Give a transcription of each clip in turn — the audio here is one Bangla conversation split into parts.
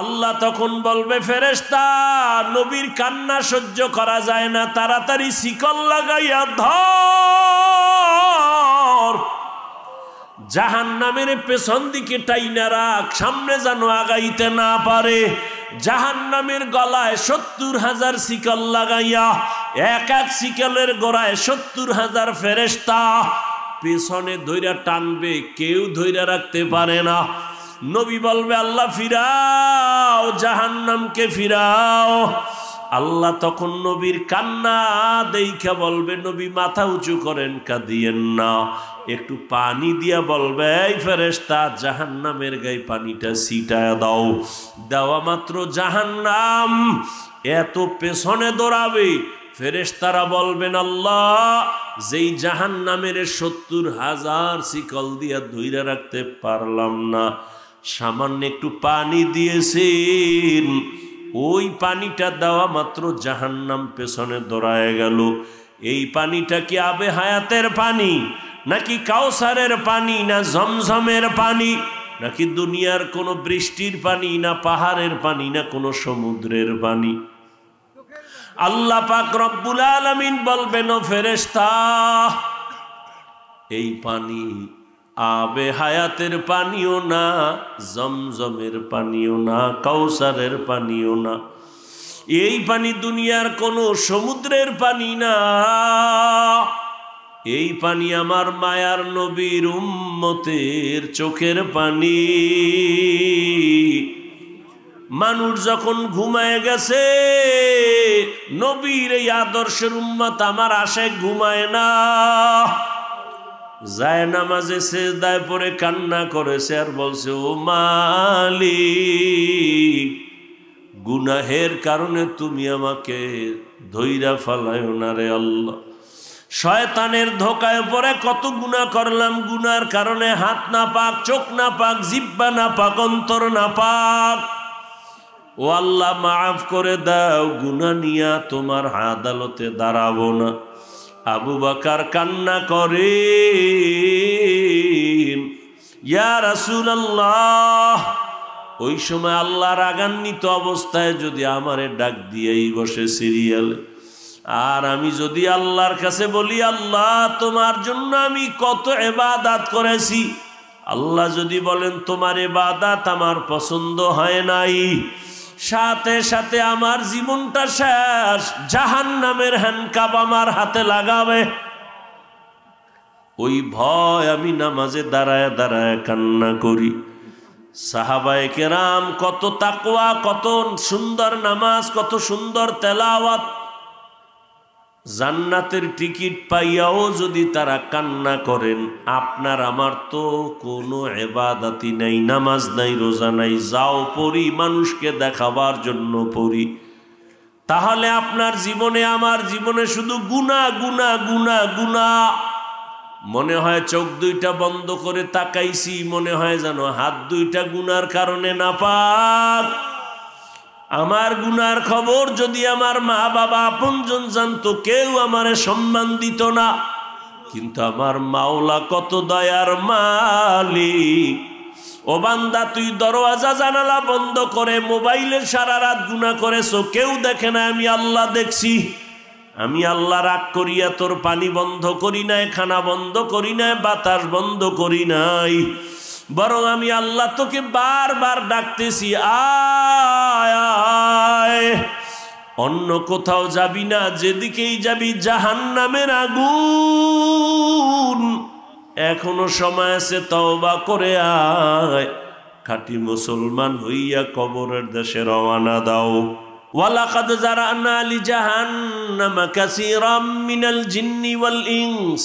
আল্লাহ তখন বলবে ফেরেস্তা নবীর কান্না সহ্য করা যায় না তাড়াতাড়ি শিকল লাগাইয়া ধর জাহান নামের পেছন দিকে টাইনা রাখ সামনে যেন আগাইতে না পারে জাহান নামের গলায় সত্তর হাজার শিকল লাগাইয়া এক এক শিকলের গোড়ায় সত্তর হাজার ফেরেস্তা পেছনে ধৈরা টানবে কেউ ধৈরা রাখতে পারে না নবী বলবে আল্লাহ ফিরাও জাহান্নামকে ফিরাও আল্লাহ তখন নবীর কান্না দেখা বলবে নবী মাথা উঁচু করেন কাঁদিয়েন না একটু পানি দিয়া বলবে এই ফেরেস্তা জাহান্নামের গায়ে পানিটা ছিটায় দাও দেওয়া মাত্র জাহান্নাম এত পেছনে দৌড়াবে ফেরেস্তারা বলবেন আল্লাহ যেই জাহান্নামের সত্তর হাজার শিকল দিয়া ধৈরা রাখতে পারলাম না সামান্য একটু পানি দিয়েছেন ওই পানিটা দেওয়া মাত্র জাহান্নাম পেছনে দৌড়ায় গেল এই পানিটা কি আবে হায়াতের পানি নাকি কাউসারের পানি না ঝমঝমের পানি নাকি দুনিয়ার কোনো বৃষ্টির পানি না পাহাড়ের পানি না কোনো সমুদ্রের পানি আল্লাহ পাক রব্বুল আলমিন বলবেন ফেরেস্তা এই পানি আবে হায়াতের পানিও না জমজমের পানিও না কাউসারের পানিও না এই পানি দুনিয়ার কোনো সমুদ্রের পানি না এই পানি আমার মায়ার নবীর উম্মতের চোখের পানি মানুষ যখন ঘুমায় গেছে নবীর এই আদর্শের উম্মত আমার আশায় ঘুমায় না যায় নামাজে সে দায় পরে কান্না করেছে আর বলছে ও মালি গুনাহের কারণে তুমি আমাকে ধৈরা ফালায় না রে আল্লাহ শয়তানের ধোকায় পরে কত গুণা করলাম গুনার কারণে হাত না পাক চোখ না পাক জিব্বা না পাক অন্তর না পাক ও আল্লাহ মাফ করে দাও গুনা নিয়া তোমার আদালতে দাঁড়াবো না আবু বাকার কান্না করে ইয়া আল্লাহ ওই সময় আল্লাহ রাগান্বিত অবস্থায় যদি আমারে ডাক দিয়েই বসে সিরিয়াল আর আমি যদি আল্লাহর কাছে বলি আল্লাহ তোমার জন্য আমি কত এবাদাত করেছি আল্লাহ যদি বলেন তোমার এবাদাত আমার পছন্দ হয় নাই সাথে সাথে আমার জীবনটা শেষ জাহান নামের হ্যান্ডকাপ আমার হাতে লাগাবে ওই ভয় আমি নামাজে দাঁড়ায় দাঁড়ায় কান্না করি সাহাবায় কেরাম কত তাকুয়া কত সুন্দর নামাজ কত সুন্দর তেলাওয়াত জান্নাতের টিকিট পাইয়াও যদি তারা কান্না করেন আপনার আমার তো কোনো এবাদাতি নাই নামাজ নাই রোজা নাই যাও পড়ি মানুষকে দেখাবার জন্য পড়ি তাহলে আপনার জীবনে আমার জীবনে শুধু গুনা গুনা গুনা গুনা মনে হয় চোখ দুইটা বন্ধ করে তাকাইছি মনে হয় যেন হাত দুইটা গুনার কারণে না পাক আমার গুনার খবর যদি আমার মা বাবা জন জানতো কেউ আমার সম্মান দিত না কিন্তু আমার মাওলা কত দয়ার মালি ও বান্দা তুই দরওয়াজা জানালা বন্ধ করে মোবাইলে সারা রাত গুণা করেছ কেউ দেখে না আমি আল্লাহ দেখছি আমি আল্লাহ রাগ করিয়া তোর পানি বন্ধ করি নাই খানা বন্ধ করি নাই বাতাস বন্ধ করি নাই বরং আমি আল্লাহ তোকে বারবার ডাকতেছি আয় অন্য কোথাও যাবি না যেদিকেই যাবি জাহান নামের আগুন এখনো সময় আছে তওবা করে আয় খাঁটি মুসলমান হইয়া কবরের দেশে রওয়ানা দাও ওয়ালাকাদ জারানা আলি জাহান্নামা কাসীরাম মিনাল জিন্নি ওয়াল ইনস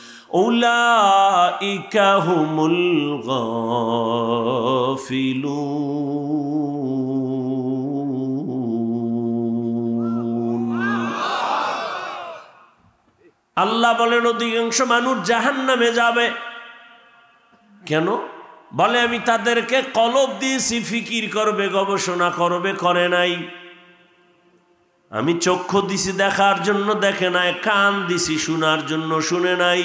উলাইকা হুমুল গাফিলুন আল্লাহ বলেন অধিকাংশ মানুষ জাহান নামে যাবে কেন বলে আমি তাদেরকে কলব দিয়েছি ফিকির করবে গবেষণা করবে করে নাই আমি চক্ষু দিছি দেখার জন্য দেখে নাই কান দিছি শোনার জন্য শুনে নাই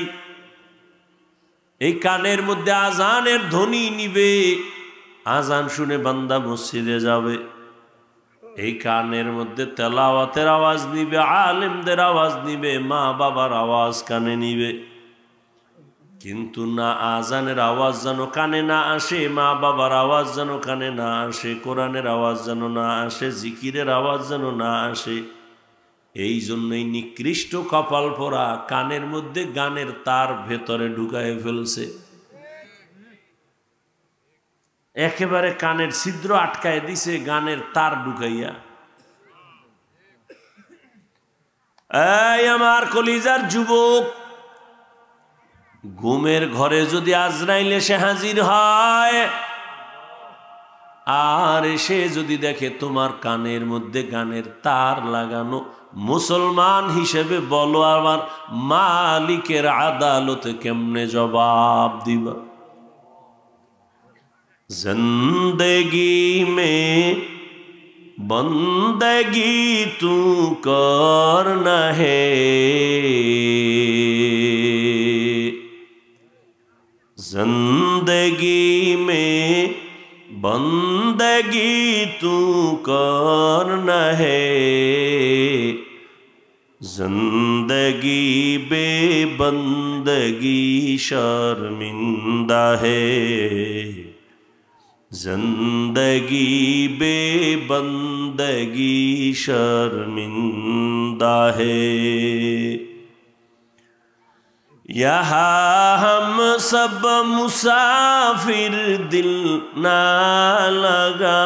এই কানের মধ্যে আজানের ধ্বনি নিবে আজান শুনে বান্দা মসজিদে যাবে এই কানের মধ্যে তেলাওয়াতের আওয়াজ নিবে আলেমদের আওয়াজ নিবে মা বাবার আওয়াজ কানে নিবে কিন্তু না আজানের আওয়াজ যেন কানে না আসে মা বাবার আওয়াজ যেন কানে না আসে কোরআনের আওয়াজ যেন না আসে জিকিরের আওয়াজ যেন না আসে এই জন্যই নিকৃষ্ট কপাল পরা কানের মধ্যে গানের তার ভেতরে ঢুকায় ফেলছে একেবারে কানের ছিদ্র আটকায় দিছে গানের তার ঢুকাইয়া এই আমার কলিজার যুবক ঘুমের ঘরে যদি আজরাইল এসে হাজির হয় আর এসে যদি দেখে তোমার কানের মধ্যে গানের তার লাগানো مسلمان دیبا زندگی میں بندگی تو کرنا ہے زندگی میں بندگی تو کرنا ہے زندگی بے بندگی شرمندہ ہے زندگی بے بندگی شرمندہ ہے یہاں ہم سب مسافر دل نہ لگا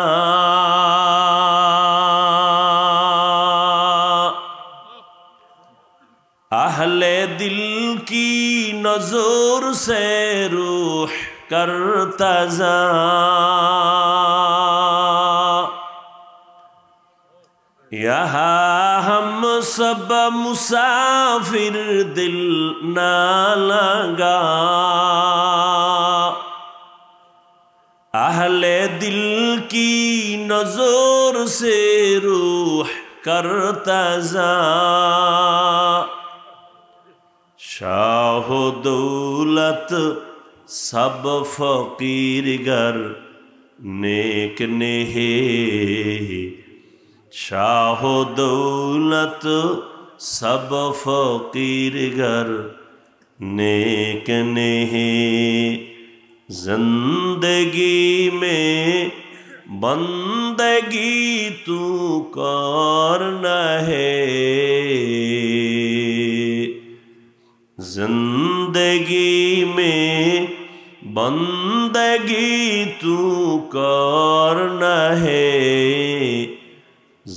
سے روح کرتا کرز یہاں ہم سب مسافر دل نہ لگا دل کی نظور سے روح کر تز شاہ دولت سب فقیر گر نیک نہے شاہ دولت سب فقیر گر نیک نہے زندگی میں بندگی تو نہ زندگی میں بندگی تو کرنا ہے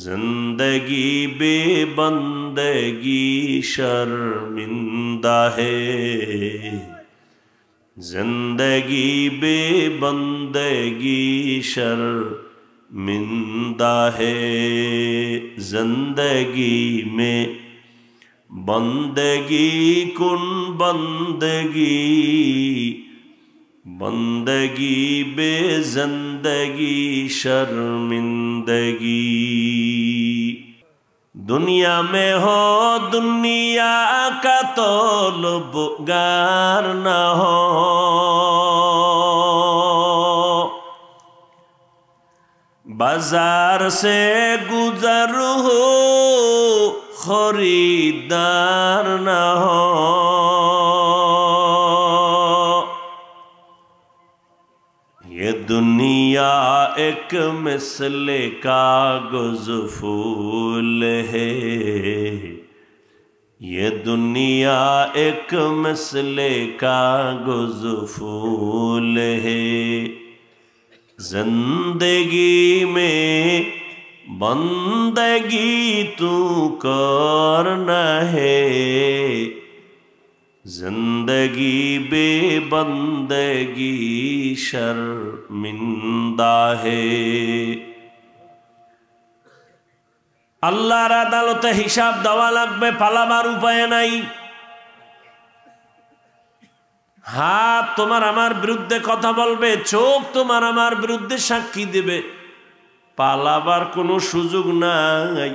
زندگی بے بندگی شرمندہ ہے زندگی بے بندگی شرمندہ ہے زندگی میں বন্দেগি কুন বন্দেগি বন্দেগি বে জন্দগি শর্মিন্দগি দুনিয়া মে হো দুনিয়া কা তো লোবগার না হো বাজার সে গুজর হো خریدار نہ ہو یہ دنیا ایک مثل کا گزفول ہے یہ دنیا ایک مثل کا گزفول ہے زندگی میں بندگی তু কর হে زندگی বে بندگی شرمندہ হে আল্লাহর আদালতে হিসাব দেওয়া লাগবে পালাবার উপায় নাই হাত তোমার আমার বিরুদ্ধে কথা বলবে চোখ তোমার আমার বিরুদ্ধে সাক্ষী দেবে পালাবার কোনো সুযোগ নাই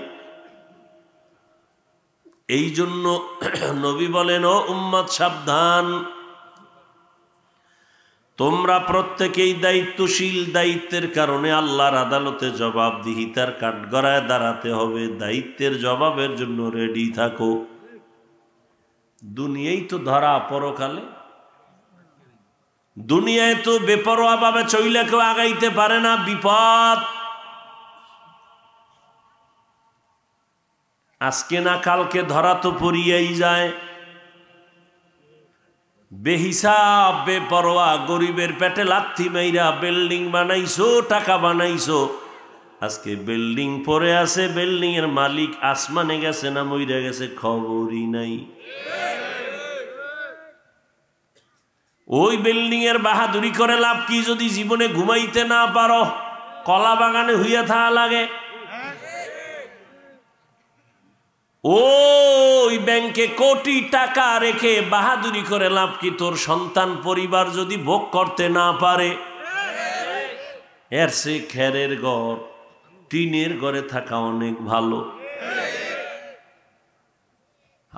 এই জন্য নবী বলেন ও উম্মাদ সাবধান তোমরা প্রত্যেকেই দায়িত্বশীল দায়িত্বের কারণে আল্লাহর আদালতে জবাবদিহিতার কাঠগড়ায় দাঁড়াতে হবে দায়িত্বের জবাবের জন্য রেডি থাকো দুনিয়াই তো ধরা পরকালে দুনিয়ায় তো বেপরোয়া ভাবে চইলে কেউ আগাইতে পারে না বিপদ আজকে না কালকে ধরা তো পড়িয়েই যায় বেহিসাব বেপরোয়া গরিবের পেটে লাথি মেয়েরা বিল্ডিং বানাইছো টাকা বানাইছো আজকে বিল্ডিং পরে আছে বিল্ডিং এর মালিক আসমানে গেছে না মইরা গেছে খবরই নাই ওই বিল্ডিং এর বাহাদুরি করে লাভ কি যদি জীবনে ঘুমাইতে না পারো কলা বাগানে হইয়া থাকা লাগে ওই ব্যাংকে কোটি টাকা রেখে বাহাদুরি করে লাভ কি তোর সন্তান পরিবার যদি ভোগ করতে না পারে এর সে খেরের ঘর টিনের ঘরে থাকা অনেক ভালো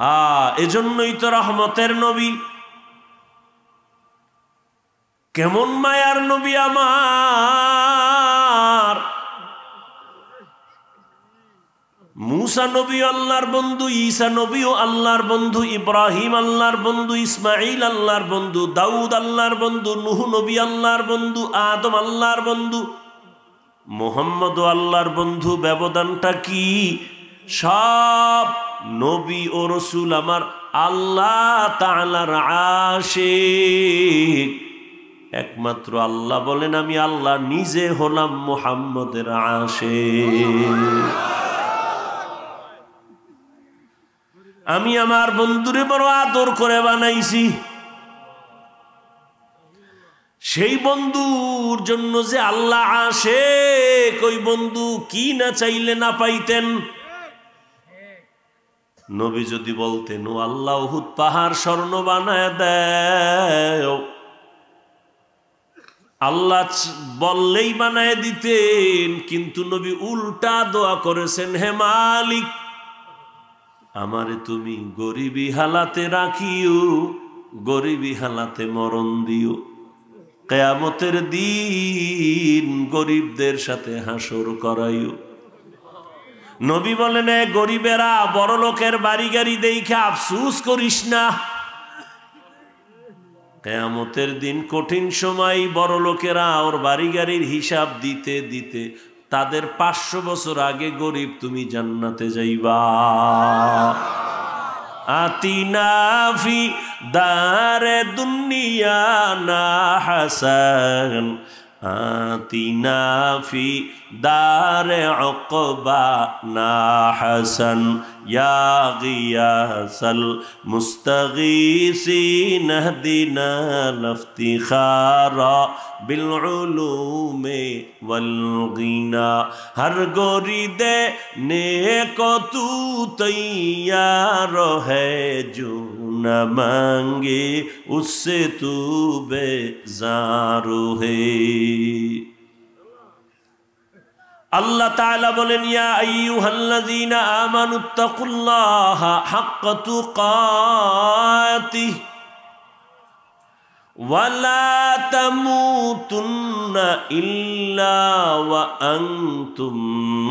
হা এজন্যই তো রহমতের নবী কেমন মায়ার নবী আমার মুসা নবী আল্লাহর বন্ধু ঈসা নবীও আল্লাহর বন্ধু ইব্রাহিম আল্লাহর বন্ধু ইসমাইল আল্লাহর বন্ধু দাউদ আল্লাহর বন্ধু নুহু নবী আল্লাহর বন্ধু আদম আল্লাহর বন্ধু মোহাম্মদ আল্লাহর বন্ধু ব্যবধানটা কি সব নবী ও রসুল আমার আল্লাহ তালার আশে একমাত্র আল্লাহ বলেন আমি আল্লাহ নিজে হলাম মোহাম্মদের আশে আমি আমার বন্ধুরে বড় আদর করে বানাইছি সেই বন্ধুর জন্য যে আল্লাহ আসে ওই বন্ধু কি না চাইলে না পাইতেন নবী যদি বলতেন ও আল্লাহ উহুদ পাহাড় স্বর্ণ বানায় দেয় আল্লাহ বললেই বানায় দিতেন কিন্তু নবী উল্টা দোয়া করেছেন হে মালিক আমারে তুমি গরিবি হালাতে রাখিও গরিবি হালাতে মরণ দিও কেয়ামতের দিন গরিবদের সাথে হাসর করাইও নবী বলেন গরিবেরা বড় লোকের বাড়ি গাড়ি দেখে আফসুস করিস না কেয়ামতের দিন কঠিন সময় বড় লোকেরা ওর বাড়ি গাড়ির হিসাব দিতে দিতে তাদের পাঁচশো বছর আগে গরিব তুমি জান্নাতে যাইবা আতিনাফি দারে দুনিয়া না হাসান আতিনাফি দারে অকবা না হাসান یا غیاث المستغیثین اہدنا نہ بالعلوم لفتی خارا ہر گوری دے نے کو تو تیار ہے جو نہ مانگے اس سے تو بے زارو ہے আল্লাহ তাআলা বলেন ইয়া আইয়ুহাল্লাযীনা আমানুত্তাকুল্লাহা হাক্কা তুকাতিহ ওয়ালা তামুতুন্না ইল্লা ওয়া আনতুম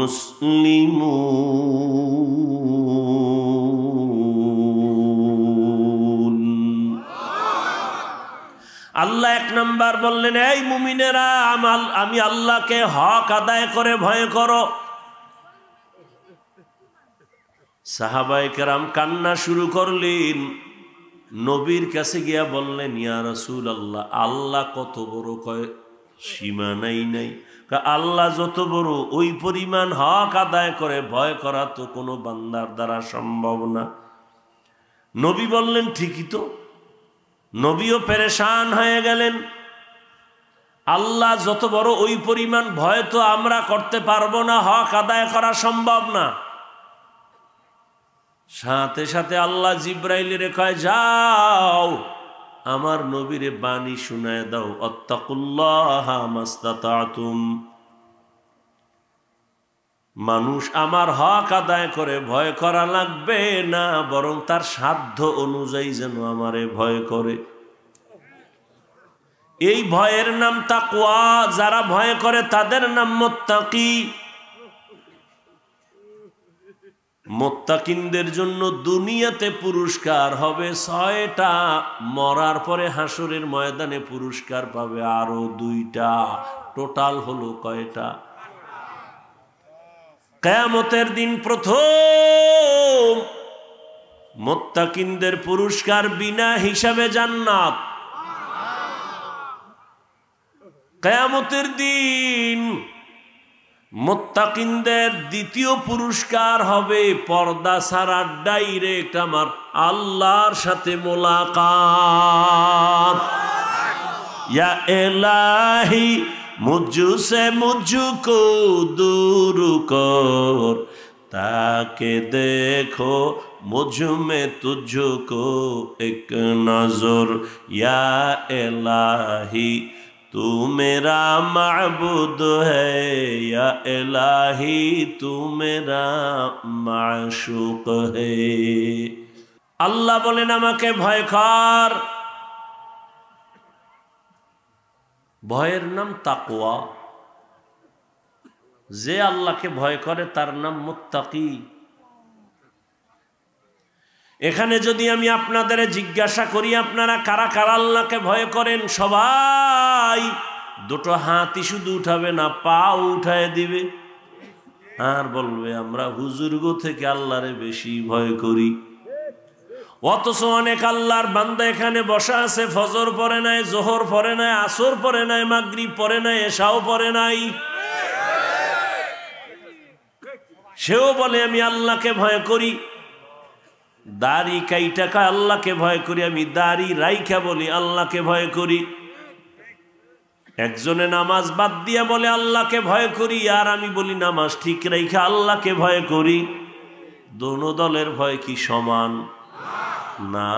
মুসলিমুন আল্লাহ এক নাম্বার বললেন এই মুমিনেরা আমি আল্লাহকে হক আদায় করে ভয় করো সাহাবাই কেরাম কান্না শুরু করলেন নবীর কাছে গিয়া বললেন ইয়া রসুল আল্লাহ আল্লাহ কত বড় কয় সীমা নাই নাই আল্লাহ যত বড় ওই পরিমাণ হক আদায় করে ভয় করা তো কোনো বান্দার দ্বারা সম্ভব না নবী বললেন ঠিকই তো নবীও পেরেশান হয়ে গেলেন আল্লাহ যত বড় ওই পরিমাণ ভয় তো আমরা করতে পারবো না হক আদায় করা সম্ভব না সাথে সাথে আল্লাহ জিব্রাইল রেখায় যাও আমার নবীরে বাণী শুনায় দাও অত্তাকুল্লাহ মাস্তাতুম মানুষ আমার হক আদায় করে ভয় করা লাগবে না বরং তার সাধ্য অনুযায়ী যেন আমারে ভয় করে এই ভয়ের নাম তাকুয়া যারা ভয় করে তাদের নাম মোত্তাকি মোত্তাকিনদের জন্য দুনিয়াতে পুরস্কার হবে ছয়টা মরার পরে হাসুরের ময়দানে পুরস্কার পাবে আরো দুইটা টোটাল হলো কয়টা কেয়ামতের দিন প্রথম মোত্তাকিনদের পুরস্কার বিনা হিসাবে জান্নাত কেয়ামতের দিন মোত্তাকিনদের দ্বিতীয় পুরস্কার হবে পর্দা সারা ডাইরেক্ট আমার আল্লাহর সাথে মোলাকাত ইয়া এলাহি মুজু সে মুজু কো দূর কর তাকে দেখো মুজু মে তুজু কো এক নজর ইয়া এলাহি তু মেরা মাবুদ হ্যা এলাহি তু মেরা মাশুক হে আল্লাহ বলেন আমাকে ভয় কর ভয়ের নাম তাকোয়া যে আল্লাহকে ভয় করে তার নাম মুত্তাকি এখানে যদি আমি আপনাদের জিজ্ঞাসা করি আপনারা কারা কারা আল্লাহকে ভয় করেন সবাই দুটো হাতি শুধু উঠাবে না পা উঠায় দিবে আর বলবে আমরা হুজুর্গ থেকে আল্লাহরে বেশি ভয় করি অথচ অনেক আল্লাহর বান্দা এখানে বসা আছে ফজর পরে নাই জোহর পরে নাই আসর পরে নাই মাগরি পরে নাই এসাও পরে নাই সেও বলে আমি আল্লাহকে ভয় করি দাড়ি টাকা আল্লাহকে ভয় করি আমি দাড়ি রাইখা বলি আল্লাহকে ভয় করি একজনে নামাজ বাদ দিয়ে বলে আল্লাহকে ভয় করি আর আমি বলি নামাজ ঠিক রাইখা আল্লাহকে ভয় করি দোনো দলের ভয় কি সমান না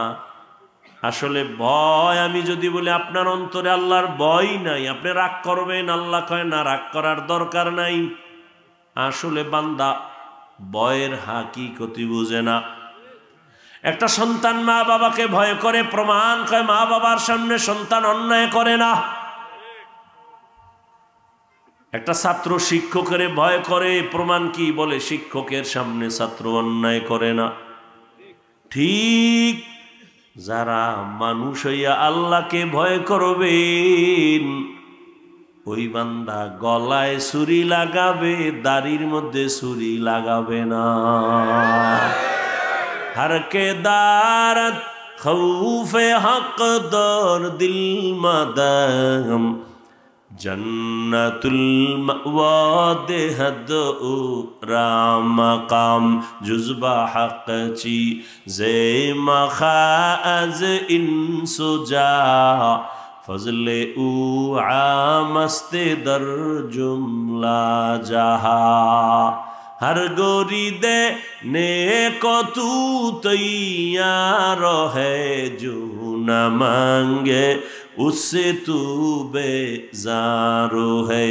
আসলে ভয় আমি যদি বলি আপনার অন্তরে আল্লাহর ভয় নাই আপনি রাগ করবেন আল্লাহ কয় না রাগ করার দরকার নাই আসলে বান্দা বয়ের হাকি ক্ষতি বুঝে না একটা সন্তান মা বাবাকে ভয় করে প্রমাণ কয় মা বাবার সামনে সন্তান অন্যায় করে না একটা ছাত্র শিক্ষকের ভয় করে প্রমাণ কি বলে শিক্ষকের সামনে ছাত্র অন্যায় করে না ঠিক যারা মানুষ হইয়া আল্লাহকে ভয় করবেন ওই বান্দা গলায় ছুরি লাগাবে দাড়ির মধ্যে ছুরি লাগাবে না হারকে দারাত খৌফে হক দর দিল মাদাম জন্নাতুল মাওয়াদে হদ ও রামাকাম জুজবা হাকচি জে মখাজ ইনসুজা ফজল উ আমস্তে দর জুমলা জাহা হর গোরি দে নে কতু তৈয়ার হে জু না মাঙ্গে उससे तू বেজারো है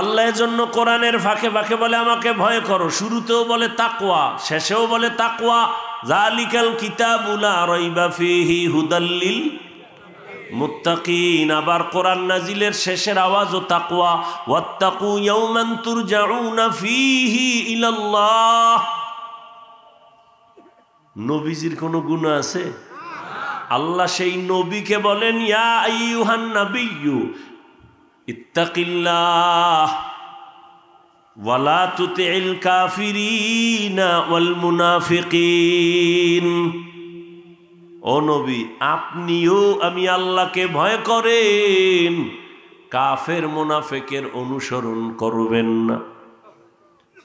আল্লাহর জন্য কোরআনের ফাঁকে ফাঁকে বলে আমাকে ভয় করো শুরুতেও বলে তাকওয়া শেষেও বলে তাকওয়া জালিকাল কিতাবুলা রাইবা ফিহি হুদাল্লিল মুত্তাকিন আবার কোরআন নাজিলের শেষের আওয়াজও তাকওয়া ওয়াত্তাকু ইয়াউমান তুরজাউনা ফিহি ইলাল্লাহ নবীজির কোনো গুণ আছে আল্লাহ সেই নবীকে বলেন ইয়া ওয়ালা ওয়াল ও নবী আপনিও আমি আল্লাহকে ভয় করেন কাফের মুনাফেকের অনুসরণ করবেন না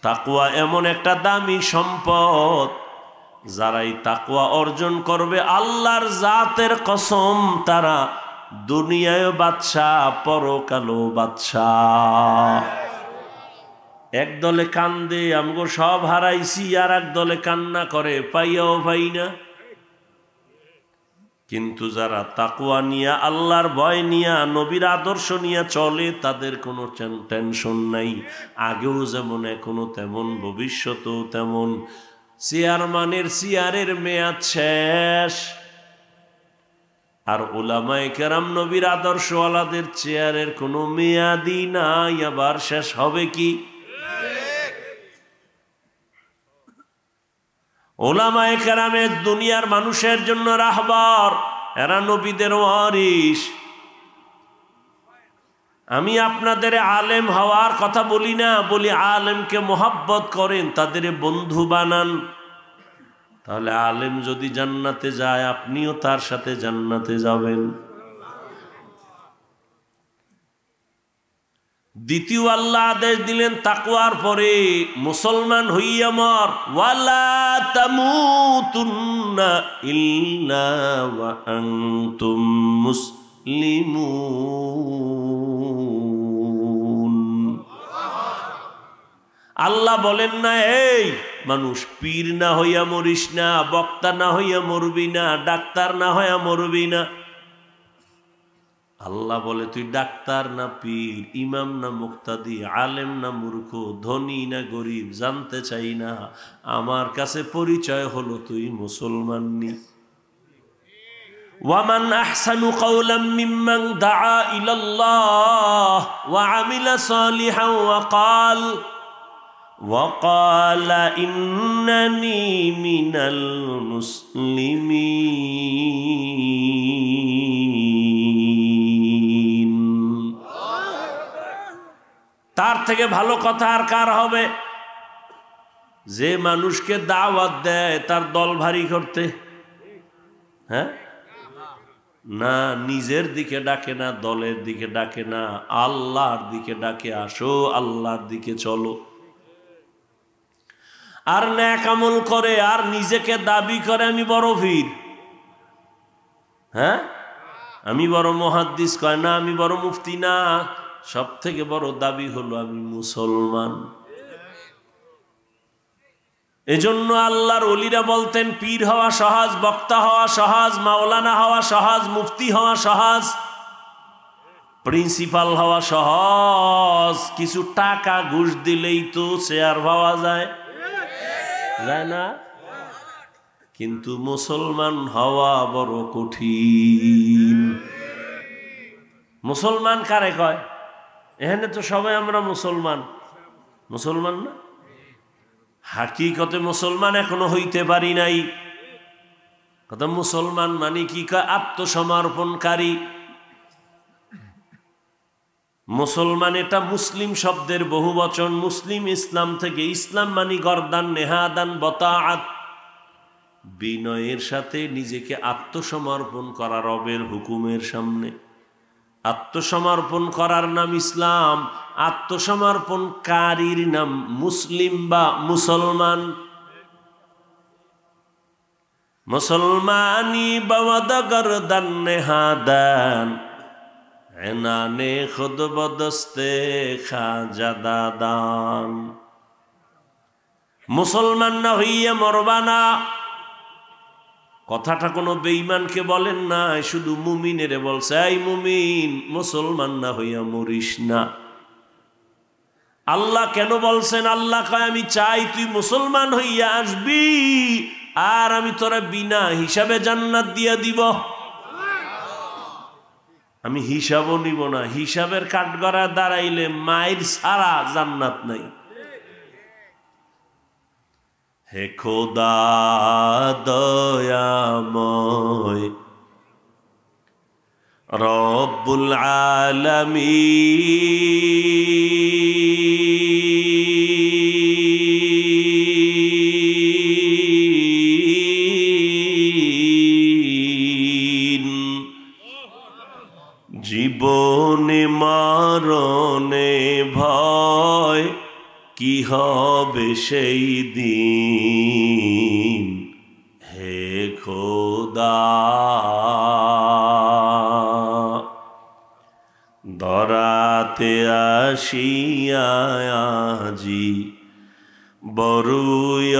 তাকুয়া এমন একটা দামি সম্পদ যারাই তাকুয়া অর্জন করবে আল্লাহর জাতের কসম তারা দুনিয়ায় বাদশাহ পরকালো বাদশাহ এক দলে কান্দে আমগো সব হারাইছি আর এক দলে কান্না করে পাইয়াও পাই না কিন্তু যারা তাকুয়া নিয়া আল্লাহর ভয় নিয়া নবীর আদর্শ নিয়ে চলে তাদের কোনো টেনশন নাই আগেও যেমন এখনো তেমন ভবিষ্যতেও তেমন চেয়ারম্যানের চেয়ারের মেয়াদ শেষ আর ওলামায় কেরাম নবীর আদর্শওয়ালাদের চেয়ারের কোনো মেয়াদি নাই আবার শেষ হবে কি ওলামায় কেরামের দুনিয়ার মানুষের জন্য রাহবার এরা নবীদের ওয়ারিশ আমি আপনাদের আলেম হওয়ার কথা বলি না বলি আলেমকে মোহাব্বত করেন তাদের বন্ধু বানান তাহলে আলেম যদি জান্নাতে যায় আপনিও তার সাথে জান্নাতে যাবেন দ্বিতীয় আল্লাহ আদেশ দিলেন তাকুয়ার পরে মুসলমান হইয়া মর ওয়ালা তুন্না ইল্লা মুসলিম মুসলিমুন আল্লাহ বলেন না এই মানুষ পীর না হইয়া মরিস না বক্তা না হইয়া মরবি না ডাক্তার না হইয়া মরবি না আল্লাহ বলে তুই ডাক্তার না পীর ইমাম না মুক্তাদি আলেম না মূর্খ ধনী না গরিব জানতে চাই না আমার কাছে পরিচয় হলো তুই মুসলমান নি ومن أحسن قولا ممن دعا إلى الله وعمل صالحا وقال وقال إنني من المسلمين তার থেকে ভালো কথা আর কার হবে যে মানুষকে দাওয়াত দেয় তার দল ভারী করতে হ্যাঁ না নিজের দিকে ডাকে না দলের দিকে ডাকে না আল্লাহর দিকে ডাকে আসো আল্লাহর দিকে চলো আর ন্যাকামল করে আর নিজেকে দাবি করে আমি বড় ভিড় হ্যাঁ আমি বড় মহাদ্দিস কয় না আমি বড় মুফতি না সব থেকে বড় দাবি হলো আমি মুসলমান এজন্য আল্লাহর অলিরা বলতেন পীর হওয়া সহজ বক্তা হওয়া সহজ মাওলানা হওয়া সহজ মুফতি হওয়া সহজ প্রিন্সিপাল হওয়া সহজ কিছু টাকা ঘুষ দিলেই তো শেয়ার পাওয়া যায় যায় না কিন্তু মুসলমান হওয়া বড় কঠিন মুসলমান কারে কয় এখানে তো সবাই আমরা মুসলমান মুসলমান না হাকিকতে মুসলমান এখনো হইতে পারি নাই কথা মুসলমান মানে কি আত্মসমর্পণকারী মুসলমান এটা মুসলিম শব্দের বহু বচন মুসলিম ইসলাম থেকে ইসলাম মানি গরদান নেহাদান বতাআত বিনয়ের সাথে নিজেকে আত্মসমর্পণ করা রবের হুকুমের সামনে আত্মসমর্পণ করার নাম ইসলাম আত্মসমর্পণকারীর নাম মুসলিম বা মুসলমান মুসলমানি বাবাদান নেহাদান এনানে খুদ বদস্তে খাজা মুসলমান না হইয়া মরবানা কথাটা কোনো বেইমানকে বলেন না শুধু মুমিনের বলছে এই মুমিন মুসলমান না হইয়া মরিস না আল্লাহ কেন বলছেন আল্লাহ কয় আমি চাই তুই মুসলমান হইয়া আসবি আর আমি তোরা বিনা হিসাবে জান্নাত দিয়া দিব আমি হিসাবও নিব না হিসাবের কাঠগড়া দাঁড়াইলে মায়ের সারা জান্নাত নাই হে খোদা দয়াময় রব্বুল আলমী সেই দিন হে খোদা দরাতে আসিয়াজি আজি বড়ই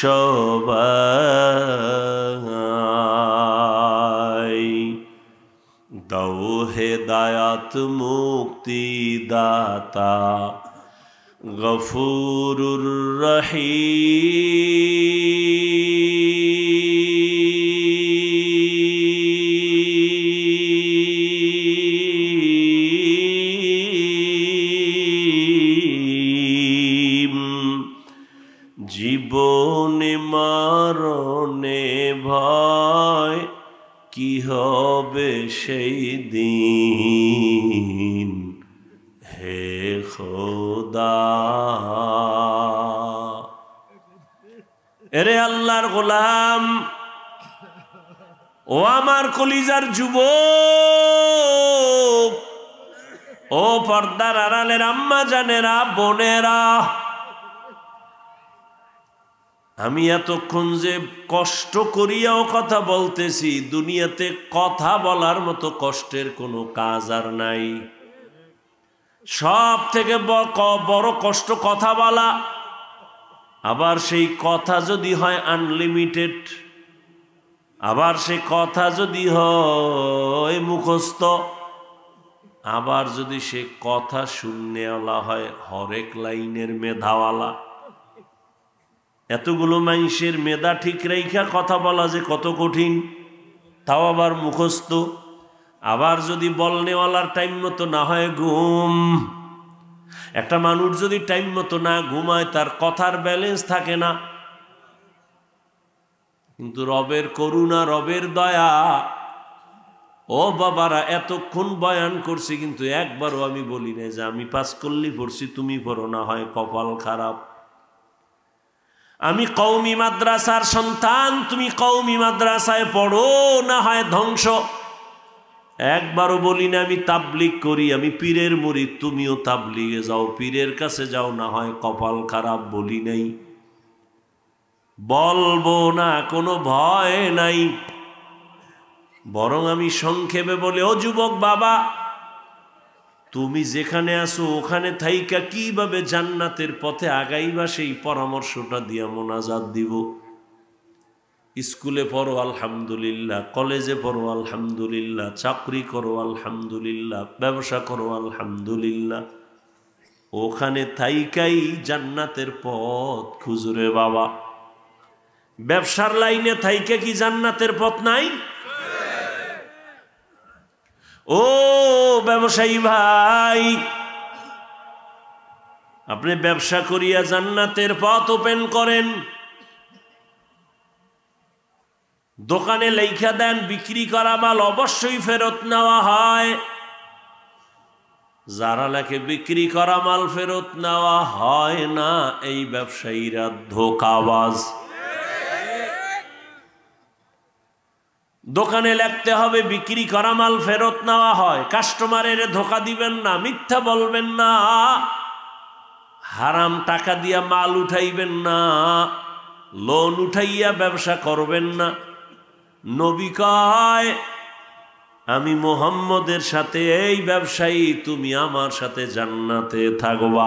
সবাই দাও হে দায়াত মুক্তি দাতা গফুরুর রহিম কলিজার যুব ও পর্দার আড়ালের আম্মা জানেরা বোনেরা আমি এতক্ষণ যে কষ্ট করিয়াও কথা বলতেছি দুনিয়াতে কথা বলার মতো কষ্টের কোনো কাজ আর নাই সব থেকে বড় কষ্ট কথা বলা আবার সেই কথা যদি হয় আনলিমিটেড আবার সে কথা যদি হয় মুখস্থ আবার যদি সে কথা শূন্যওয়ালা হয় হরেক লাইনের মেধাওয়ালা এতগুলো মানুষের মেধা ঠিক রেখা কথা বলা যে কত কঠিন তাও আবার মুখস্থ আবার যদি বলনেওয়ালার টাইম মতো না হয় ঘুম একটা মানুষ যদি টাইম মতো না ঘুমায় তার কথার ব্যালেন্স থাকে না কিন্তু রবের করুণা রবের দয়া ও বাবারা এতক্ষণ বয়ান করছি কিন্তু একবারও আমি বলি না যে আমি পাস করলি পড়ছি তুমি পড়ো না হয় কপাল খারাপ আমি কৌমি মাদ্রাসার সন্তান তুমি কৌমি মাদ্রাসায় পড়ো না হয় ধ্বংস একবারও বলি না আমি তাবলিক করি আমি পীরের মরি তুমিও তাবলিগে যাও পীরের কাছে যাও না হয় কপাল খারাপ বলি নাই বলবো না কোনো ভয় নাই বরং আমি সংক্ষেপে বলে ও যুবক বাবা তুমি যেখানে আসো ওখানে থাইকা কিভাবে জান্নাতের পথে আগাইবা সেই পরামর্শটা দিয়ে মোনাজাত দিব স্কুলে পড়ো আলহামদুলিল্লাহ কলেজে পড়ো আলহামদুলিল্লাহ চাকরি করো আলহামদুলিল্লাহ ব্যবসা করো আলহামদুলিল্লাহ ওখানে থাইকাই জান্নাতের পথ খুজুরে বাবা ব্যবসার লাইনে থাইকে কি জান্নাতের পথ নাই ও ব্যবসায়ী ভাই আপনি ব্যবসা করিয়া জান্নাতের পথ ওপেন করেন দোকানে লেখা দেন বিক্রি করা মাল অবশ্যই ফেরত নেওয়া হয় যারা লেখে বিক্রি করা মাল ফেরত নেওয়া হয় না এই ব্যবসায়ীরা ধোকাবাজ দোকানে লাগতে হবে বিক্রি করা মাল ফেরত নেওয়া হয় কাস্টমারের ধোকা দিবেন না মিথ্যা বলবেন না হারাম টাকা দিয়া মাল উঠাইবেন না লোন উঠাইয়া ব্যবসা করবেন না নবী কয় আমি মোহাম্মদের সাথে এই ব্যবসায়ী তুমি আমার সাথে জান্নাতে থাকবা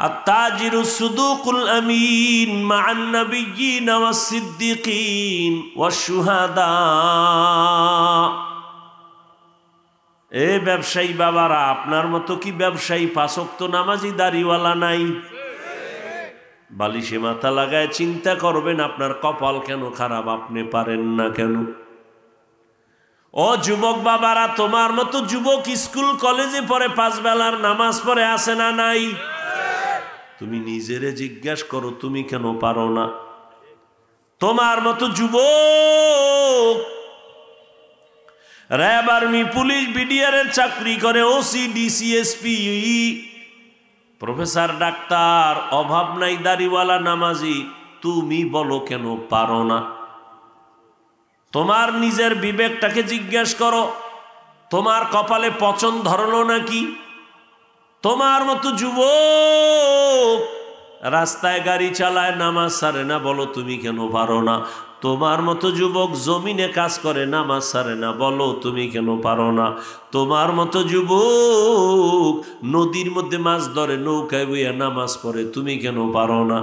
التاجر الصدوق الأمين مع النبيين والصديقين والشهداء এ ব্যবসায়ী বাবারা আপনার মতো কি ব্যবসায়ী তো নামাজি দাড়িওয়ালা নাই বালিশে মাথা লাগায় চিন্তা করবেন আপনার কপাল কেন খারাপ আপনি পারেন না কেন ও যুবক বাবারা তোমার মতো যুবক স্কুল কলেজে পরে পাঁচ বেলার নামাজ পরে আসে না নাই তুমি নিজেরে জিজ্ঞাস করো তুমি কেন পারো না তোমার মতো যুবক র্যাব আর্মি পুলিশ বিডিআরের চাকরি করে OC DCSP e, professor doctor অভাব নাই দাড়িওয়ালা নামাজি তুমি বলো কেন পারো না তোমার নিজের বিবেকটাকে জিজ্ঞেস করো তোমার কপালে পচন ধরলো নাকি তোমার মতো যুবক রাস্তায় গাড়ি চালায় নামাজ সারে না বলো তুমি কেন পারো না তোমার মতো যুবক জমিনে কাজ করে নামাজ সারে না বলো তুমি কেন পারো না তোমার মতো যুবক নদীর মধ্যে মাছ ধরে নৌকায় বইয়া নামাজ পড়ে তুমি কেন পারো না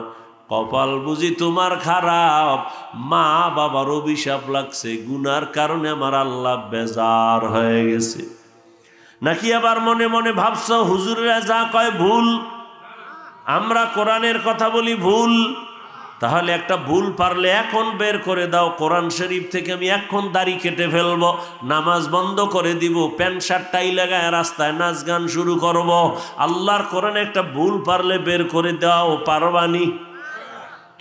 কপাল বুঝি তোমার খারাপ মা বাবার অভিশাপ লাগছে গুনার কারণে আমার আল্লাহ বেজার হয়ে গেছে নাকি আবার মনে মনে ভাবছ হুজুরেরা যা কয় ভুল আমরা কোরআনের কথা বলি ভুল তাহলে একটা ভুল পারলে এখন বের করে দাও কোরআন শরীফ থেকে আমি এখন দাড়ি কেটে ফেলব নামাজ বন্ধ করে দিব প্যান্ট শার্টটাই লাগায় রাস্তায় নাচ গান শুরু করব আল্লাহর কোরআন একটা ভুল পারলে বের করে দাও পারবানি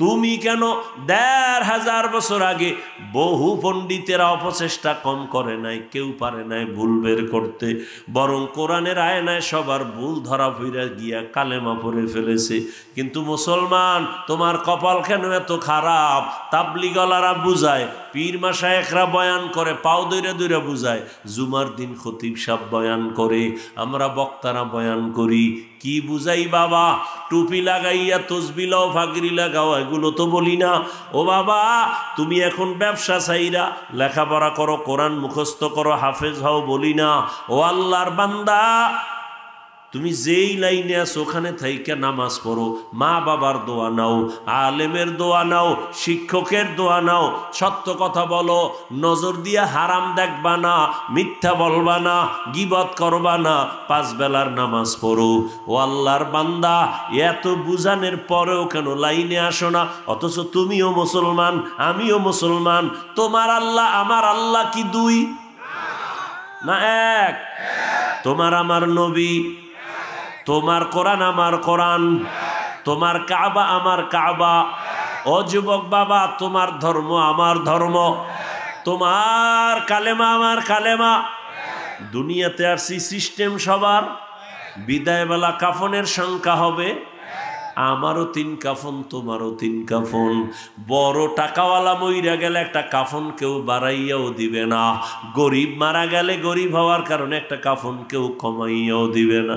তুমি কেন দেড় হাজার বছর আগে বহু পণ্ডিতেরা অপচেষ্টা কম করে নাই কেউ পারে নাই ভুল বের করতে বরং কোরআনের আয়নায় সবার ভুল ধরা ফিরে গিয়া কালেমা পরে ফেলেছে কিন্তু মুসলমান তোমার কপাল কেন এত খারাপ তাবলিগলারা বুঝায় পীর মাসায় একরা বয়ান করে পাও দৈরা দৈরা বুঝায় জুমার দিন খতিব সাপ বয়ান করে আমরা বক্তারা বয়ান করি কি বুঝাই বাবা টুপি লাগাইয়া তসবি লাও ফাগরি লাগাও এগুলো তো বলি না ও বাবা তুমি এখন ব্যবসা চাইরা লেখাপড়া করো কোরআন মুখস্থ করো হাফেজ হও বলি না ও আল্লাহর বান্দা তুমি যেই লাইনে আছো ওখানে থাইকা নামাজ পড়ো মা বাবার দোয়া নাও আলেমের দোয়া নাও শিক্ষকের দোয়া নাও সত্য কথা বলো নজর দিয়ে হারাম দেখবা না মিথ্যা বলবা না গিবত করবা না পাঁচ বেলার নামাজ পড়ো ও আল্লাহর বান্দা এত বুঝানের পরেও কেন লাইনে আসো না অথচ তুমিও মুসলমান আমিও মুসলমান তোমার আল্লাহ আমার আল্লাহ কি দুই না এক তোমার আমার নবী তোমার কোরআন আমার কোরআন তোমার কাবা আমার কাবা ও যুবক বাবা তোমার ধর্ম আমার ধর্ম তোমার কালেমা আমার কালেমা দুনিয়াতে আসছি সিস্টেম সবার বিদায়বেলা কাফনের সংখ্যা হবে আমারও তিন কাফন তোমারও তিন কাফন বড় টাকাওয়ালা মইরা গেলে একটা কাফন কেউ বাড়াইয়াও দিবে না গরিব মারা গেলে গরিব হওয়ার কারণে একটা কাফন কেউ কমাইয়াও দিবে না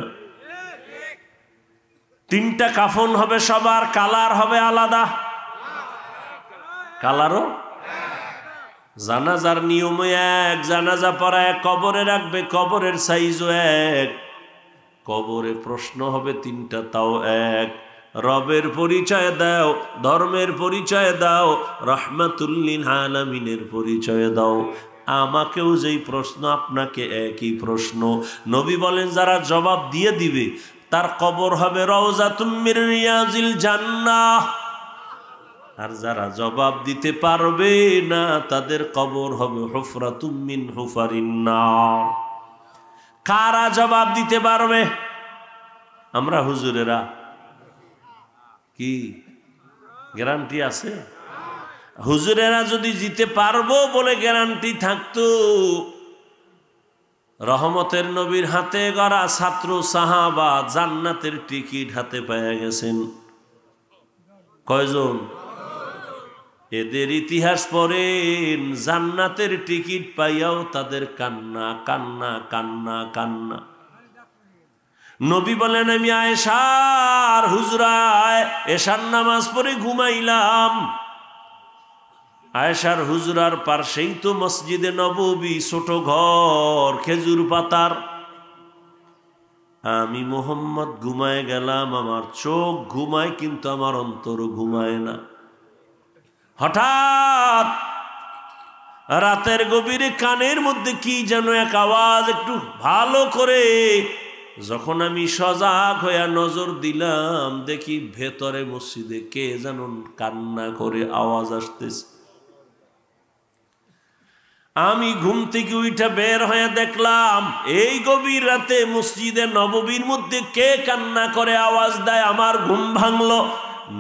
তিনটা কাফন হবে সবার কালার হবে আলাদা কালারও জানাজার নিয়ম এক জানাজা পরা এক কবরে রাখবে কবরের সাইজও এক কবরে প্রশ্ন হবে তিনটা তাও এক রবের পরিচয় দাও ধর্মের পরিচয় দাও রহমাতুল্লিন আলামিনের পরিচয় দাও আমাকেও যেই প্রশ্ন আপনাকে একই প্রশ্ন নবী বলেন যারা জবাব দিয়ে দিবে তার কবর হবে রওজা তুমির রিয়াজিল জান্নাহ আর যারা জবাব দিতে পারবে না তাদের কবর হবে হুফরা তুমিন হুফারিন্না কারা জবাব দিতে পারবে আমরা হুজুরেরা কি গ্যারান্টি আছে হুজুরেরা যদি জিতে পারবো বলে গ্যারান্টি থাকতো রহমতের নবীর হাতে গড়া ছাত্র সাহাবা জান্নাতের টিকিট হাতে পাইয়া গেছেন কয়জন এদের ইতিহাস পড়েন জান্নাতের টিকিট পাইয়াও তাদের কান্না কান্না কান্না কান্না নবী বলেন আমি আয়েশার হুজরায় এসার নামাজ পড়ে ঘুমাইলাম আয়েশার পার সেই তো মসজিদে নববি ছোট ঘর খেজুর পাতার আমি মোহাম্মদ ঘুমায় গেলাম আমার চোখ ঘুমায় কিন্তু আমার অন্তর ঘুমায় না হঠাৎ রাতের গভীরে কানের মধ্যে কি যেন এক আওয়াজ একটু ভালো করে যখন আমি সজাগ হইয়া নজর দিলাম দেখি ভেতরে মসজিদে কে যেন কান্না করে আওয়াজ আসতেছে আমি ঘুম থেকে উঠে বের হয়ে দেখলাম এই গভীর রাতে মসজিদে নববীর মধ্যে কে কান্না করে আওয়াজ দেয় আমার ঘুম ভাঙলো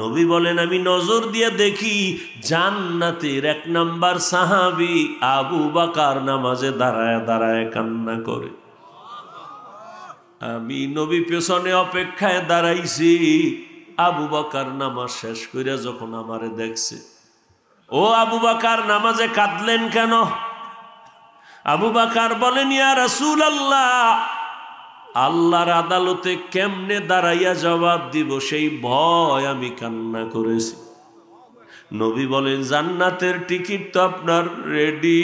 নবী বলেন আমি নজর দিয়ে দেখি জান্নাতের এক নাম্বার সাহাবি আবু বাকার নামাজে দাঁড়ায় দাঁড়ায় কান্না করে আমি নবী পেছনে অপেক্ষায় দাঁড়াইছি আবু বাকার নামাজ শেষ করিয়া যখন আমারে দেখছে ও আবু বাকার নামাজে কাঁদলেন কেন আবু বাকার বলেন ইয়া রাসুল আল্লাহ আল্লাহর আদালতে কেমনে দাঁড়াইয়া জবাব দিব সেই ভয় আমি কান্না করেছি নবী বলেন জান্নাতের টিকিট তো আপনার রেডি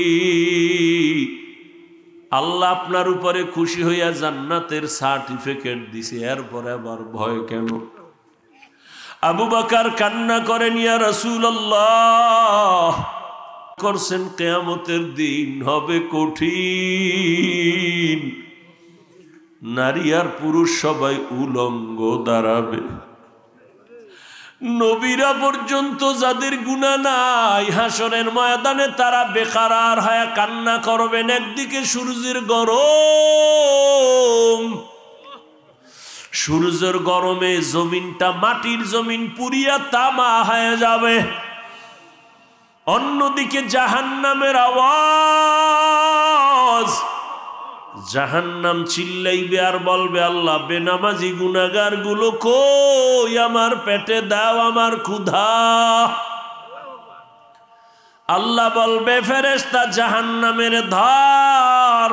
আল্লাহ আপনার উপরে খুশি হইয়া জান্নাতের সার্টিফিকেট দিছে এরপরে আবার ভয় কেন আবু বাকার কান্না করেন ইয়া রাসুল আল্লাহ করছেন কেয়ামতের দিন হবে কঠিন নারী আর পুরুষ সবাই উলঙ্গ দাঁড়াবে নবীরা পর্যন্ত যাদের গুণা নাই হাসনের ময়দানে তারা বেকার আর হায়া কান্না করবেন একদিকে সূর্যের গরম সূর্যের গরমে জমিনটা মাটির জমিন পুরিয়া তামা হয়ে যাবে অন্যদিকে জাহান্নামের আওয়াজ জাহান্নাম চিল্লাইবে আর বলবে আল্লাহ বেনামাজি গুনাগার গুলো কই আমার পেটে দাও আমার ক্ষুধা আল্লাহ বলবে ফেরেস্তা জাহান্নামের ধার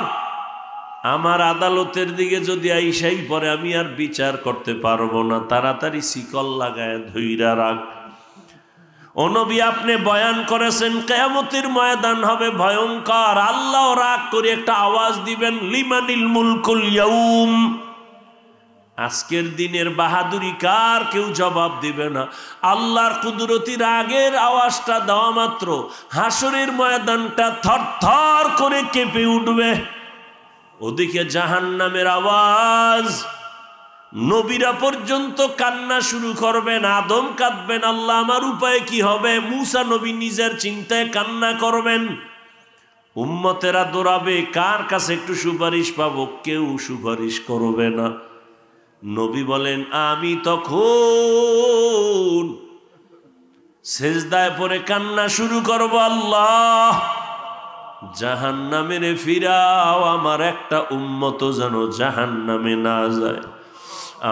আমার আদালতের দিকে যদি আইসাই পরে আমি আর বিচার করতে পারবো না তাড়াতাড়ি শিকল লাগায় ধৈরা রাখ অনবী আপনি বয়ান করেছেন কেয়ামতির ময়দান হবে ভয়ঙ্কর আল্লাহ রাগ করে একটা আওয়াজ দিবেন লিমানিল মুলকুল ইয়ুম আজকের দিনের বাহাদুরি কার কেউ জবাব দিবে না আল্লাহর কুদরতির আগের আওয়াজটা দেওয়া মাত্র হাসরের ময়দানটা থর করে কেঁপে উঠবে ওদিকে জাহান নামের আওয়াজ নবীরা পর্যন্ত কান্না শুরু করবেন আদম কাঁদবেন আল্লাহ আমার উপায় কি হবে মুসা নবী নিজের চিন্তায় কান্না করবেন উম্মতেরা দৌড়াবে কার কাছে একটু সুপারিশ পাবো কেউ সুপারিশ করবে না নবী বলেন আমি তখন সেজদায় পরে কান্না শুরু করব আল্লাহ জাহান নামে ফিরাও আমার একটা উম্মত যেন জাহান নামে না যায়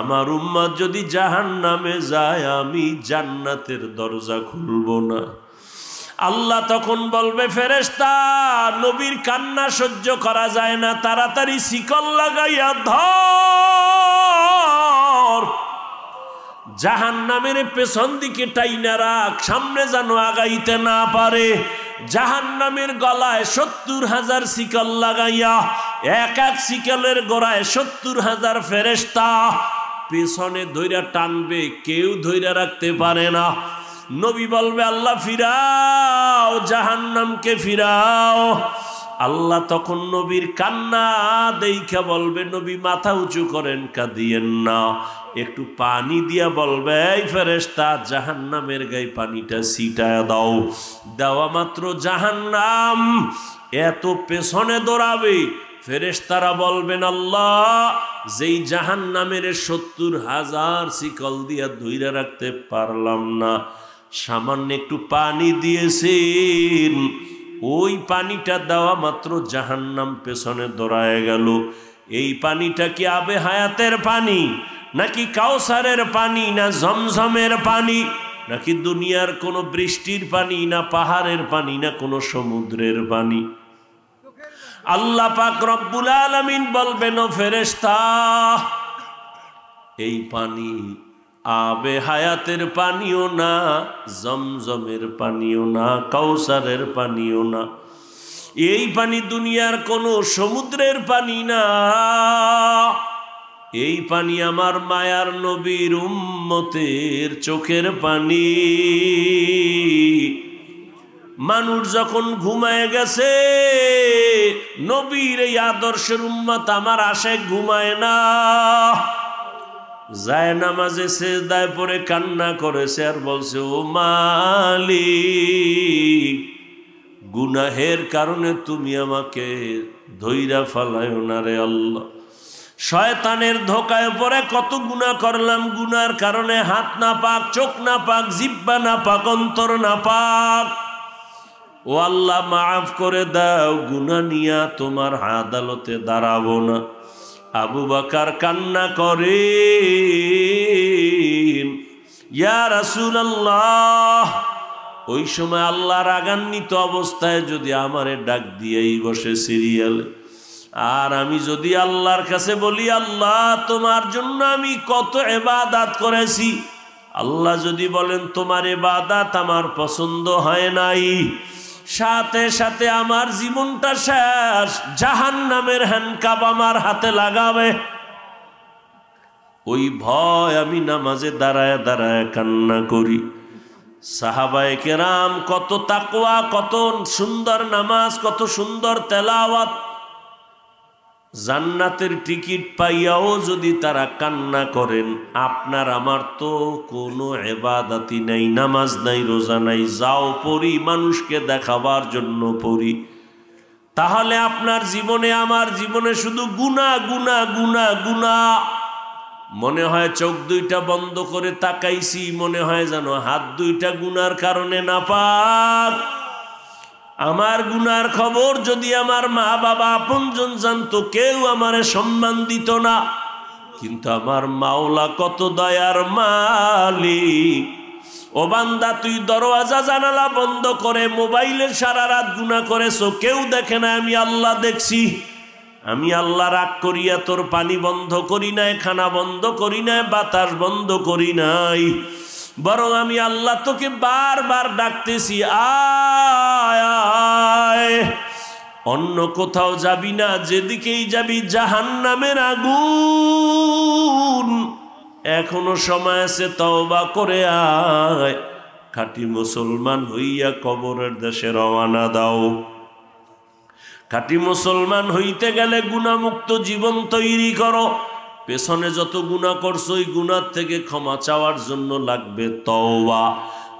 আমার উম্মাদ যদি জাহান নামে যায় আমি জান্নাতের দরজা খুলব না আল্লাহ তখন বলবে ফেরেস্তা নবীর কান্না সহ্য করা যায় না তাড়াতাড়ি শিকল লাগাইয়া ধর জাহান নামের পেছন দিকে টাইনা রাখ সামনে যেন আগাইতে না পারে জাহান নামের গলায় সত্তর হাজার শিকল লাগাইয়া এক এক শিকলের গোড়ায় সত্তর হাজার ফেরেস্তা পেছনে ধৈরা টানবে কেউ ধৈরা রাখতে পারে না নবী বলবে আল্লাহ ফিরাও জাহান্নামকে ফিরাও আল্লাহ তখন নবীর কান্না দেখা বলবে নবী মাথা উঁচু করেন কা দিয়েন না একটু পানি দিয়া বলবে এই ফেরেস্তা জাহান্নামের গায়ে পানিটা ছিটায় দাও দেওয়া মাত্র জাহান্নাম এত পেছনে দৌড়াবে ফেরেস্তারা বলবেন আল্লাহ যেই জাহান নামের সত্তর হাজার শিকল দিয়া ধুইরা রাখতে পারলাম না সামান্য একটু পানি দিয়েছেন ওই পানিটা দেওয়া মাত্র জাহান নাম পেছনে দৌড়ায় গেল এই পানিটা কি আবে হায়াতের পানি নাকি কাউসারের পানি না ঝমঝমের পানি নাকি দুনিয়ার কোনো বৃষ্টির পানি না পাহাড়ের পানি না কোনো সমুদ্রের পানি আল্লাহ পাক রব্বুল আলমিন বলবেন ও ফেরেস্তা এই পানি আবে হায়াতের পানিও না জমজমের পানিও না কাউসারের পানিও না এই পানি দুনিয়ার কোনো সমুদ্রের পানি না এই পানি আমার মায়ার নবীর উম্মতের চোখের পানি মানুষ যখন ঘুমায় গেছে নবীর এই আদর্শের উম্মত আমার আশে ঘুমায় না যায় না সে দায় পরে কান্না করেছে আর বলছে ও মালি গুনাহের কারণে তুমি আমাকে ধৈরা ফালায় না রে আল্লাহ শয়তানের ধোকায় পরে কত গুণা করলাম গুনার কারণে হাত না পাক চোখ না পাক জিব্বা না পাক অন্তর না পাক ও আল্লাহ মাফ করে দাও গুনা নিয়া তোমার আদালতে দাঁড়াবো না আবু বাকার কান্না করে রাসুল আল্লাহ ওই সময় আল্লাহ রাগান্বিত অবস্থায় যদি আমারে ডাক দিয়েই বসে সিরিয়ালে আর আমি যদি আল্লাহর কাছে বলি আল্লাহ তোমার জন্য আমি কত এবাদাত করেছি আল্লাহ যদি বলেন তোমার এবাদাত আমার পছন্দ হয় নাই সাথে সাথে আমার জীবনটা শেষ জাহান নামের হ্যান্ডকাপ আমার হাতে লাগাবে ওই ভয় আমি নামাজে দাঁড়ায় দাঁড়ায় কান্না করি সাহাবায় কেরাম কত তাকুয়া কত সুন্দর নামাজ কত সুন্দর তেলাওয়াত জান্নাতের টিকিট পাইয়াও যদি তারা কান্না করেন আপনার আমার তো কোনো এবাদাতি নাই নামাজ নাই রোজা নাই যাও পড়ি মানুষকে দেখাবার জন্য পড়ি তাহলে আপনার জীবনে আমার জীবনে শুধু গুনা গুনা গুনা গুনা মনে হয় চোখ দুইটা বন্ধ করে তাকাইছি মনে হয় যেন হাত দুইটা গুনার কারণে না পাক আমার গুনার খবর যদি আমার মা বাবা জন জানত কেউ আমার সম্মান দিত না কিন্তু আমার মাওলা কত দয়ার মালিক ও বান্দা তুই দরওয়াজা জানালা বন্ধ করে মোবাইলে সারা রাত গুণা করেছ কেউ দেখে না আমি আল্লাহ দেখছি আমি আল্লাহ রাগ করিয়া তোর পানি বন্ধ করি নাই খানা বন্ধ করি নাই বাতাস বন্ধ করি নাই বরং আমি আল্লাহ তোকে বারবার ডাকতেছি আয় অন্য কোথাও যাবি না যেদিকেই যাবি জাহান নামের আগুন এখনো সময় আছে তওবা করে আয় খাঁটি মুসলমান হইয়া কবরের দেশে রওয়ানা দাও খাটি মুসলমান হইতে গেলে গুণামুক্ত জীবন তৈরি করো পেছনে যত গুণা করছো ওই গুণার থেকে ক্ষমা চাওয়ার জন্য লাগবে তওবা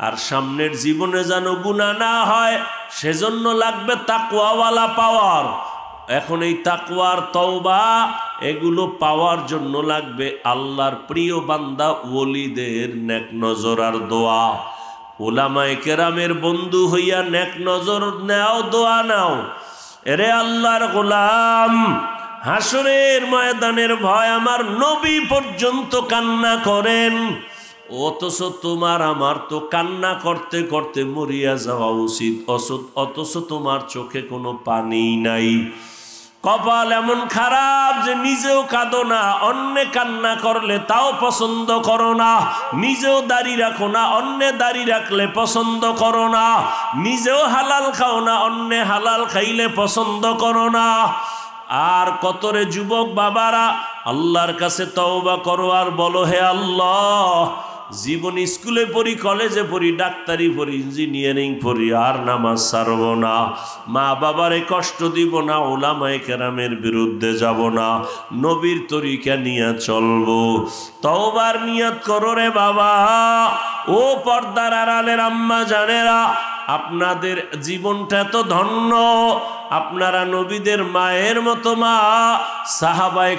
আর সামনের জীবনে যেন গুণা না হয় সেজন্য লাগবে তাকুয়াওয়ালা পাওয়ার এখন এই তাকুয়ার তওবা এগুলো পাওয়ার জন্য লাগবে আল্লাহর প্রিয় বান্দা ওলিদের নেক নজর আর দোয়া ওলামায় কেরামের বন্ধু হইয়া নেক নজর নেও দোয়া নাও এরে আল্লাহর গোলাম হাসরের ময়দানের ভয় আমার নবী পর্যন্ত কান্না করেন অথচ তোমার আমার তো কান্না করতে করতে মরিয়া যাওয়া উচিত অথচ তোমার চোখে কোনো পানি নাই কপাল এমন খারাপ যে নিজেও কাঁদো না অন্যে কান্না করলে তাও পছন্দ করো না নিজেও দাড়ি রাখো না অন্যে দাড়ি রাখলে পছন্দ করো না নিজেও হালাল খাও না অন্যে হালাল খাইলে পছন্দ করো না আর কতরে যুবক বাবারা আল্লাহর কাছে তওবা করো আর বলো হে আল্লাহ জীবন স্কুলে পড়ি কলেজে পড়ি ডাক্তারি পড়ি ইঞ্জিনিয়ারিং পড়ি আর নামাজ সারব না মা বাবারে কষ্ট দিব না ওলামায় কেরামের বিরুদ্ধে যাব না নবীর তরিকা নিয়ে চলবো তওবার নিয়াত করো রে বাবা ও পর্দার আড়ালের আম্মা জানেরা আপনাদের জীবনটা তো ধন্য আপনারা নবীদের মায়ের মতো মা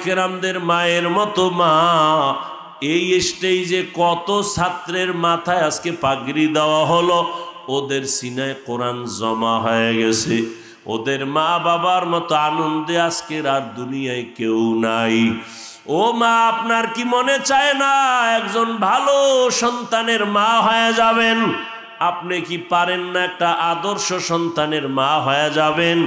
কেরামদের মায়ের মতো মা এই স্টেজে কত ছাত্রের মাথায় আজকে পাগড়ি দেওয়া হলো ওদের সিনায় কোরআন জমা হয়ে গেছে ওদের মা বাবার মতো আনন্দে আজকের আর দুনিয়ায় কেউ নাই ও মা আপনার কি মনে চায় না একজন ভালো সন্তানের মা হয়ে যাবেন আপনি কি পারেন না একটা আদর্শ সন্তানের মা হয়ে যাবেন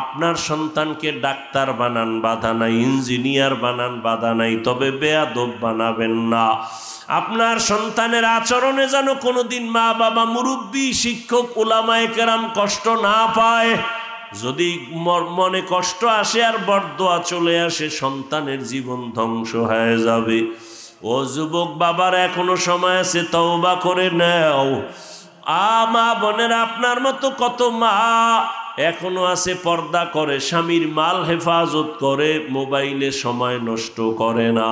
আপনার সন্তানকে ডাক্তার বানান বাধা নাই ইঞ্জিনিয়ার বানান বাধা নাই তবে বেয়াদব বানাবেন না আপনার সন্তানের আচরণে যেন কোনোদিন মা বাবা মুরব্বী শিক্ষক ওলামায় কেরাম কষ্ট না পায় যদি মনে কষ্ট আসে আর বরদোয়া চলে আসে সন্তানের জীবন ধ্বংস হয়ে যাবে ও যুবক বাবার এখনো সময় আছে তওবা করে নেও আমা বোনেরা আপনার মতো কত মা এখনো আছে পর্দা করে স্বামীর মাল হেফাজত করে মোবাইলে সময় নষ্ট করে না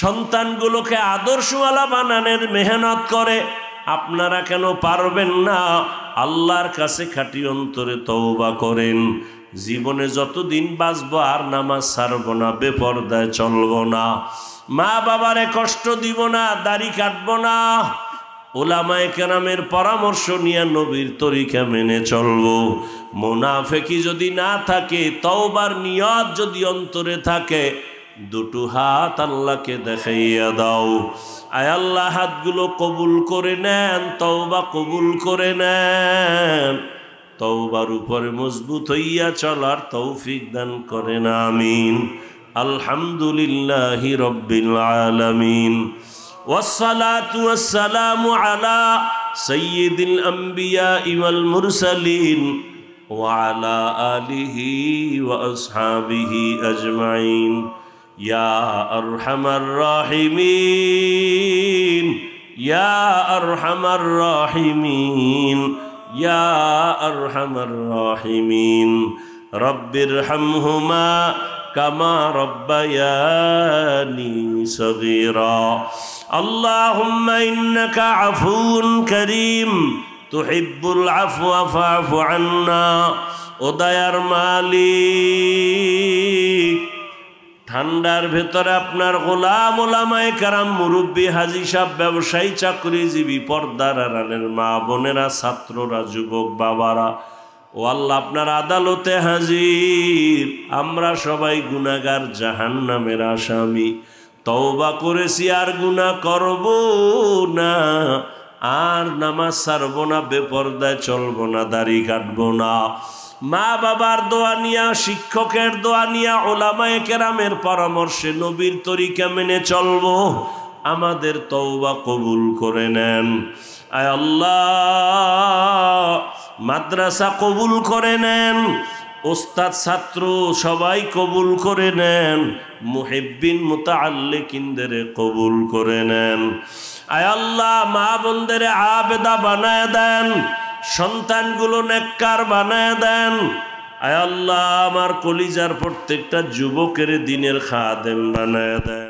সন্তানগুলোকে আদর্শওয়ালা বানানের মেহনত করে আপনারা কেন পারবেন না আল্লাহর কাছে খাটি অন্তরে তওবা করেন জীবনে যতদিন বাঁচব আর নামাজ ছাড়ব না বেপর্দায় চলব না মা বাবারে কষ্ট দিব না দাড়ি কাটব না ওলামায় কেরামের পরামর্শ নিয়ে নবীর তরিকা মেনে চলব মোনাফেকি যদি না থাকে তওবার নিয়ত যদি অন্তরে থাকে দুটো হাত আল্লাহকে দেখাইয়া দাও আয় আল্লাহ হাতগুলো কবুল করে নেন তওবা কবুল করে নেন তওবার উপরে মজবুত হইয়া চলার তৌফিক দান করেন আমিন আলহামদুলিল্লাহি রব্বিল আলামিন والصلاة والسلام على سيد الأنبياء والمرسلين وعلى آله وأصحابه أجمعين يا أرحم الراحمين يا أرحم الراحمين يا أرحم الراحمين رب ارحمهما কামা রব্বায়ানি সগীরা আল্লাহুম্মা ইন্নাকা আফুন করিম তুহিব্বুল আফওয়া ফাফু আন্না ও দয়ার মালিক ঠান্ডার ভেতরে আপনার গোলাম ওলামায় কারাম মুরব্বী হাজি সাহ ব্যবসায়ী চাকরিজীবী পর্দার আড়ালের মা বোনেরা ছাত্ররা যুবক বাবারা ও আল্লাহ আপনার আদালতে হাজির আমরা সবাই গুনাগার জাহান নামের আসামি তওবা করেছি আর গুণা করব না আর নামাজ সারব না বেপর্দায় চলব না দাড়ি কাটব না মা বাবার দোয়া নিয়া শিক্ষকের দোয়া নিয়া ওলামায় কেরামের পরামর্শে নবীর তরিকা মেনে চলবো আমাদের তওবা কবুল করে নেন আয় আল্লাহ মাদ্রাসা কবুল করে নেন ওস্তাদ ছাত্র সবাই কবুল করে নেন মুহেব্বিন মোতাল্লিকিনদের কবুল করে নেন আয় আল্লাহ মা বোনদের আবেদা বানায় দেন সন্তানগুলো নেককার বানায় দেন আয় আল্লাহ আমার কলিজার প্রত্যেকটা যুবকের দিনের খাদেম বানায় দেন